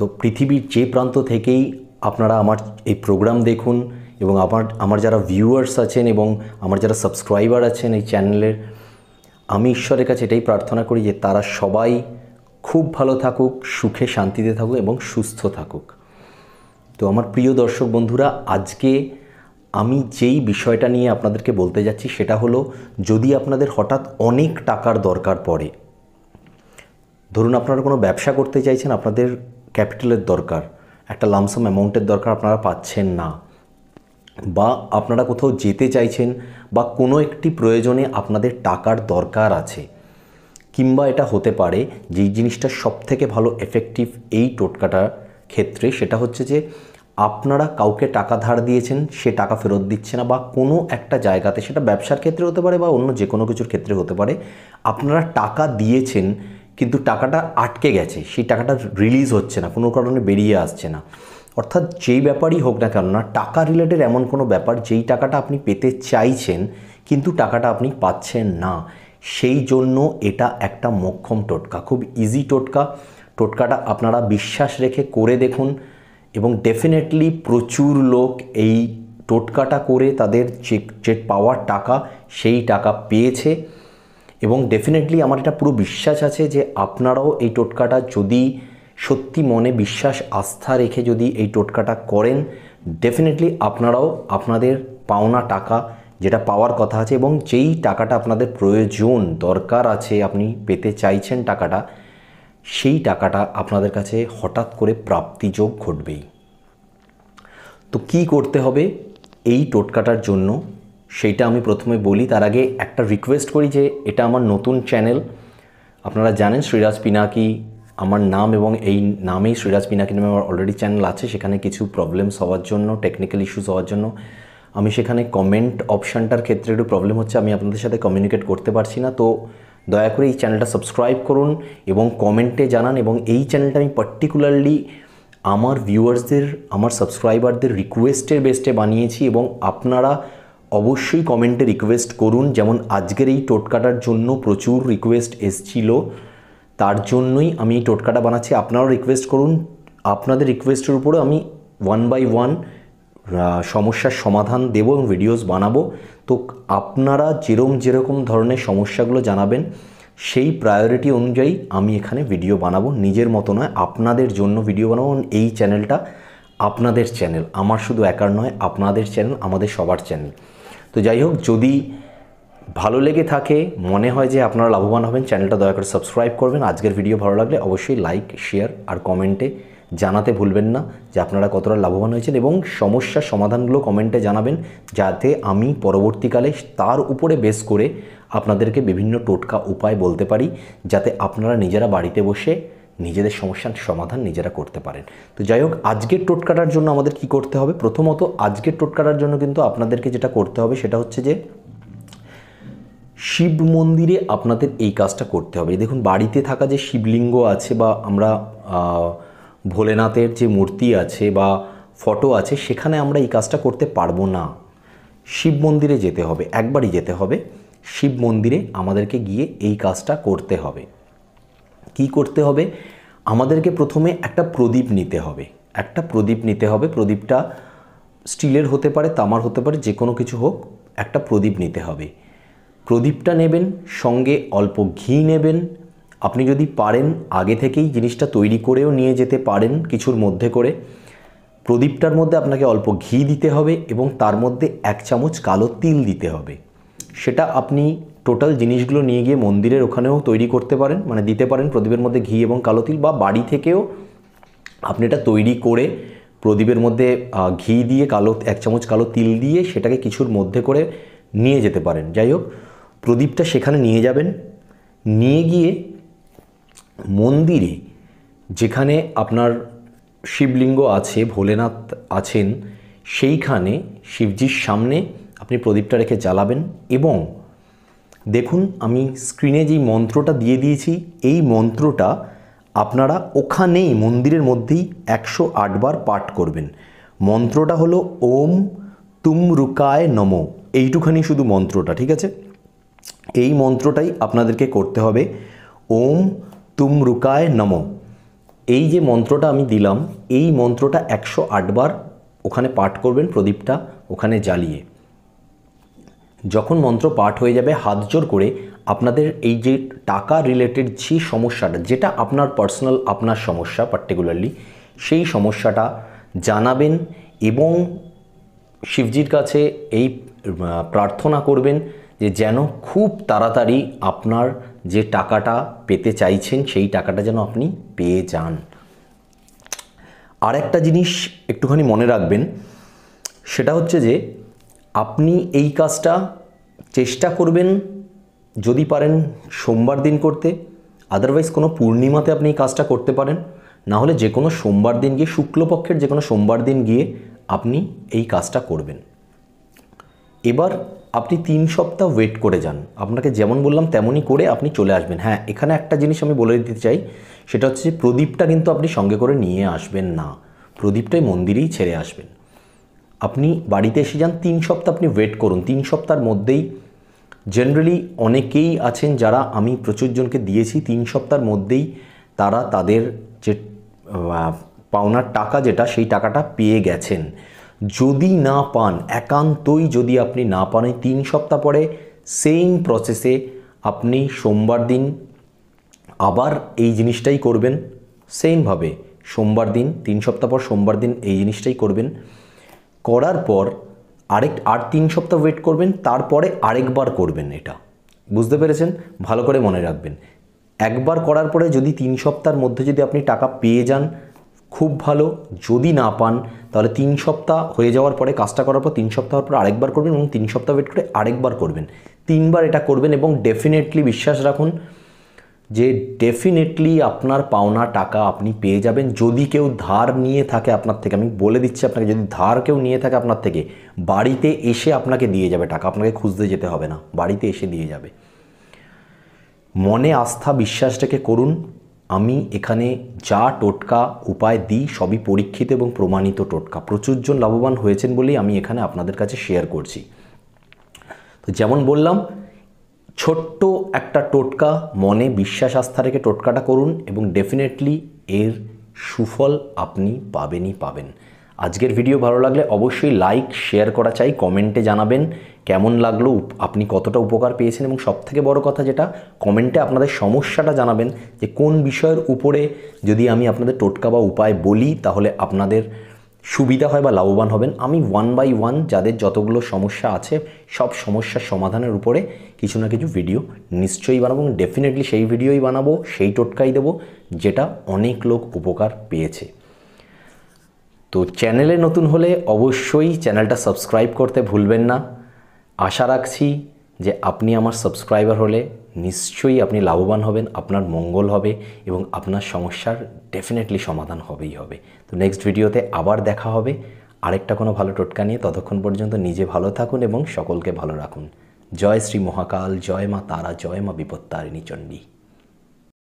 তো পৃথিবীর যে প্রান্ত থেকেই আপনারা আমার এই প্রোগ্রাম দেখুন এবং আমার আমার যারা ভিউয়ার্স আছেন এবং আমার যারা সাবস্ক্রাইবার আছেন এই চ্যানেলের আমি ঈশ্বরের কাছে এটাই প্রার্থনা করি যে তারা সবাই খুব ভালো থাকুক সুখে শান্তিতে থাকুক এবং সুস্থ থাকুক তো আমার প্রিয় দর্শক বন্ধুরা আজকে আমি যেই বিষয়টা নিয়ে আপনাদেরকে বলতে যাচ্ছি সেটা হলো যদি আপনাদের হঠাৎ অনেক টাকার দরকার পড়ে ধরুন আপনারা কোনো ব্যবসা করতে চাইছেন আপনাদের ক্যাপিটালের দরকার একটা লামসাম অ্যামাউন্টের দরকার আপনারা পাচ্ছেন না বা আপনারা কোথাও যেতে চাইছেন বা কোনো একটি প্রয়োজনে আপনাদের টাকার দরকার আছে কিংবা এটা হতে পারে যেই জিনিসটা সবথেকে ভালো এফেক্টিভ এই টোটকাটার ক্ষেত্রে সেটা হচ্ছে যে আপনারা কাউকে টাকা ধার দিয়েছেন সে টাকা ফেরত দিচ্ছে না বা কোনো একটা জায়গাতে সেটা ব্যবসার ক্ষেত্রে হতে পারে বা অন্য যে কোনো কিছুর ক্ষেত্রে হতে পারে আপনারা টাকা দিয়েছেন কিন্তু টাকাটা আটকে গেছে সেই টাকাটা রিলিজ হচ্ছে না কোনো কারণে বেরিয়ে আসছে না অর্থাৎ যেই ব্যাপারই হোক না কেন না টাকা রিলেটেড এমন কোনো ব্যাপার যেই টাকাটা আপনি পেতে চাইছেন কিন্তু টাকাটা আপনি পাচ্ছেন না সেই জন্য এটা একটা মক্ষম টোটকা খুব ইজি টোটকা টোটকাটা আপনারা বিশ্বাস রেখে করে দেখুন এবং ডেফিনেটলি প্রচুর লোক এই টোটকাটা করে তাদের যে যে পাওয়ার টাকা সেই টাকা পেয়েছে এবং ডেফিনেটলি আমার এটা পুরো বিশ্বাস আছে যে আপনারাও এই টোটকাটা যদি সত্যি মনে বিশ্বাস আস্থা রেখে যদি এই টোটকাটা করেন ডেফিনেটলি আপনারাও আপনাদের পাওনা টাকা যেটা পাওয়ার কথা আছে এবং যেই টাকাটা আপনাদের প্রয়োজন দরকার আছে আপনি পেতে চাইছেন টাকাটা সেই টাকাটা আপনাদের কাছে হঠাৎ করে প্রাপ্তিযোগ ঘটবেই তো কি করতে হবে এই টোটকাটার জন্য সেইটা আমি প্রথমে বলি তার আগে একটা রিকোয়েস্ট করি যে এটা আমার নতুন চ্যানেল আপনারা জানেন শ্রীরাজ পিনাকি আমার নাম এবং এই নামেই শ্রীরাজ পিনাকি নামে আমার অলরেডি চ্যানেল আছে সেখানে কিছু প্রবলেমস হওয়ার জন্য টেকনিক্যাল ইস্যুস হওয়ার জন্য আমি সেখানে কমেন্ট অপশানটার ক্ষেত্রে একটু প্রবলেম হচ্ছে আমি আপনাদের সাথে কমিউনিকেট করতে পারছি না তো দয়া করে এই চ্যানেলটা সাবস্ক্রাইব করুন এবং কমেন্টে জানান এবং এই চ্যানেলটা আমি পার্টিকুলারলি আমার ভিউয়ার্সদের আমার সাবস্ক্রাইবারদের রিকোয়েস্টের বেসটে বানিয়েছি এবং আপনারা অবশ্যই কমেন্টে রিকোয়েস্ট করুন যেমন আজকের এই টোটকাটার জন্য প্রচুর রিকোয়েস্ট এসছিল তার জন্যই আমি এই টোটকাটা বানাচ্ছি আপনারাও রিকোয়েস্ট করুন আপনাদের রিকোয়েস্টের উপরে আমি ওয়ান বাই ওয়ান সমস্যার সমাধান দেব এবং ভিডিওস বানাবো তো আপনারা যেরম যেরকম ধরনের সমস্যাগুলো জানাবেন সেই প্রায়োরিটি অনুযায়ী আমি এখানে ভিডিও বানাবো নিজের মতো নয় আপনাদের জন্য ভিডিও বানাবো এই চ্যানেলটা আপনাদের চ্যানেল আমার শুধু একার নয় আপনাদের চ্যানেল আমাদের সবার চ্যানেল তো যাই হোক যদি ভালো লেগে থাকে মনে হয় যে আপনারা লাভবান হবেন চ্যানেলটা দয়া করে সাবস্ক্রাইব করবেন আজকের ভিডিও ভালো লাগলে অবশ্যই লাইক শেয়ার আর কমেন্টে জানাতে ভুলবেন না যে আপনারা কতটা লাভবান হয়েছেন এবং সমস্যার সমাধানগুলো কমেন্টে জানাবেন যাতে আমি পরবর্তীকালে তার উপরে বেস করে আপনাদেরকে বিভিন্ন টোটকা উপায় বলতে পারি যাতে আপনারা নিজেরা বাড়িতে বসে নিজেদের সমস্যার সমাধান নিজেরা করতে পারেন তো যাই হোক আজকের টোটকাটার জন্য আমাদের কি করতে হবে প্রথমত আজকের টোটকাটার জন্য কিন্তু আপনাদেরকে যেটা করতে হবে সেটা হচ্ছে যে শিব মন্দিরে আপনাদের এই কাজটা করতে হবে দেখুন বাড়িতে থাকা যে শিবলিঙ্গ আছে বা আমরা ভোলেনাথের যে মূর্তি আছে বা ফটো আছে সেখানে আমরা এই কাজটা করতে পারবো না শিব মন্দিরে যেতে হবে একবারই যেতে হবে শিব মন্দিরে আমাদেরকে গিয়ে এই কাজটা করতে হবে কি করতে হবে আমাদেরকে প্রথমে একটা প্রদীপ নিতে হবে একটা প্রদীপ নিতে হবে প্রদীপটা স্টিলের হতে পারে তামার হতে পারে যে কোনো কিছু হোক একটা প্রদীপ নিতে হবে প্রদীপটা নেবেন সঙ্গে অল্প ঘি নেবেন আপনি যদি পারেন আগে থেকেই জিনিসটা তৈরি করেও নিয়ে যেতে পারেন কিছুর মধ্যে করে প্রদীপটার মধ্যে আপনাকে অল্প ঘি দিতে হবে এবং তার মধ্যে এক চামচ কালো তিল দিতে হবে সেটা আপনি টোটাল জিনিসগুলো নিয়ে গিয়ে মন্দিরের ওখানেও তৈরি করতে পারেন মানে দিতে পারেন প্রদীপের মধ্যে ঘি এবং কালো তিল বা বাড়ি থেকেও আপনি এটা তৈরি করে প্রদীপের মধ্যে ঘি দিয়ে কালো এক চামচ কালো তিল দিয়ে সেটাকে কিছুর মধ্যে করে নিয়ে যেতে পারেন যাই হোক প্রদীপটা সেখানে নিয়ে যাবেন নিয়ে গিয়ে মন্দিরে যেখানে আপনার শিবলিঙ্গ আছে ভোলেনাথ আছেন সেইখানে শিবজির সামনে আপনি প্রদীপটা রেখে জ্বালাবেন এবং দেখুন আমি স্ক্রিনে যেই মন্ত্রটা দিয়ে দিয়েছি এই মন্ত্রটা আপনারা ওখানেই মন্দিরের মধ্যেই একশো আটবার পাঠ করবেন মন্ত্রটা হলো ওম তুম রুকায় এইটুখানি শুধু মন্ত্রটা ঠিক আছে এই মন্ত্রটাই আপনাদেরকে করতে হবে ওম তুম রুকায় এই যে মন্ত্রটা আমি দিলাম এই মন্ত্রটা একশো আটবার ওখানে পাঠ করবেন প্রদীপটা ওখানে জ্বালিয়ে যখন মন্ত্র পাঠ হয়ে যাবে হাত জোর করে আপনাদের এই যে টাকা রিলেটেড যে সমস্যাটা যেটা আপনার পার্সোনাল আপনার সমস্যা পার্টিকুলারলি সেই সমস্যাটা জানাবেন এবং শিবজির কাছে এই প্রার্থনা করবেন যে যেন খুব তাড়াতাড়ি আপনার যে টাকাটা পেতে চাইছেন সেই টাকাটা যেন আপনি পেয়ে যান আর একটা জিনিস একটুখানি মনে রাখবেন সেটা হচ্ছে যে আপনি এই কাজটা চেষ্টা করবেন যদি পারেন সোমবার দিন করতে আদারওয়াইজ কোনো পূর্ণিমাতে আপনি এই কাজটা করতে পারেন না হলে যে কোনো সোমবার দিন গিয়ে শুক্লপক্ষের যে কোনো সোমবার দিন গিয়ে আপনি এই কাজটা করবেন এবার আপনি তিন সপ্তাহ ওয়েট করে যান আপনাকে যেমন বললাম তেমনই করে আপনি চলে আসবেন হ্যাঁ এখানে একটা জিনিস আমি বলে দিতে চাই সেটা হচ্ছে যে প্রদীপটা কিন্তু আপনি সঙ্গে করে নিয়ে আসবেন না প্রদীপটাই মন্দিরেই ছেড়ে আসবেন আপনি বাড়িতে এসে যান তিন সপ্তাহ আপনি ওয়েট করুন তিন সপ্তাহের মধ্যেই জেনারেলি অনেকেই আছেন যারা আমি প্রচুরজনকে দিয়েছি তিন সপ্তাহের মধ্যেই তারা তাদের যে পাওনার টাকা যেটা সেই টাকাটা পেয়ে গেছেন যদি না পান একান্তই যদি আপনি না পান এই তিন সপ্তাহ পরে সেম প্রসেসে আপনি সোমবার দিন আবার এই জিনিসটাই করবেন সেমভাবে সোমবার দিন তিন সপ্তাহ পর সোমবার দিন এই জিনিসটাই করবেন করার পর আরেক আর তিন সপ্তাহ ওয়েট করবেন তারপরে আরেকবার করবেন এটা বুঝতে পেরেছেন ভালো করে মনে রাখবেন একবার করার পরে যদি তিন সপ্তাহের মধ্যে যদি আপনি টাকা পেয়ে যান খুব ভালো যদি না পান তাহলে তিন সপ্তাহ হয়ে যাওয়ার পরে কাজটা করার পর তিন সপ্তাহ পর আরেকবার করবেন এবং তিন সপ্তাহ ওয়েট করে আরেকবার করবেন তিনবার এটা করবেন এবং ডেফিনেটলি বিশ্বাস রাখুন যে ডেফিনেটলি আপনার পাওনা টাকা আপনি পেয়ে যাবেন যদি কেউ ধার নিয়ে থাকে আপনার থেকে আমি বলে দিচ্ছি আপনাকে যদি ধার কেউ নিয়ে থাকে আপনার থেকে বাড়িতে এসে আপনাকে দিয়ে যাবে টাকা আপনাকে খুঁজতে যেতে হবে না বাড়িতে এসে দিয়ে যাবে মনে আস্থা বিশ্বাসটাকে করুন আমি এখানে যা টোটকা উপায় দিই সবই পরীক্ষিত এবং প্রমাণিত টোটকা প্রচুরজন লাভবান হয়েছেন বলেই আমি এখানে আপনাদের কাছে শেয়ার করছি তো যেমন বললাম ছোট্ট একটা টোটকা মনে বিশ্বাস আস্থা রেখে টোটকাটা করুন এবং ডেফিনেটলি এর সুফল আপনি পাবেনই পাবেন আজকের ভিডিও ভালো লাগলে অবশ্যই লাইক শেয়ার করা চাই কমেন্টে জানাবেন কেমন লাগলো আপনি কতটা উপকার পেয়েছেন এবং সবথেকে বড় কথা যেটা কমেন্টে আপনাদের সমস্যাটা জানাবেন যে কোন বিষয়ের উপরে যদি আমি আপনাদের টোটকা বা উপায় বলি তাহলে আপনাদের সুবিধা হয় বা লাভবান হবেন আমি ওয়ান বাই ওয়ান যাদের যতগুলো সমস্যা আছে সব সমস্যার সমাধানের উপরে কিছু না কিছু ভিডিও নিশ্চয়ই বানাবো এবং ডেফিনেটলি সেই ভিডিওই বানাবো সেই টোটকাই দেবো যেটা অনেক লোক উপকার পেয়েছে তো চ্যানেলে নতুন হলে অবশ্যই চ্যানেলটা সাবস্ক্রাইব করতে ভুলবেন না আশা রাখছি যে আপনি আমার সাবস্ক্রাইবার হলে নিশ্চয়ই আপনি লাভবান হবেন আপনার মঙ্গল হবে এবং আপনার সমস্যার ডেফিনেটলি সমাধান হবেই হবে তো নেক্সট ভিডিওতে আবার দেখা হবে আরেকটা কোনো ভালো টোটকা নিয়ে ততক্ষণ পর্যন্ত নিজে ভালো থাকুন এবং সকলকে ভালো রাখুন জয় শ্রী মহাকাল জয় মা তারা জয় মা বিপত্তারিণী চণ্ডী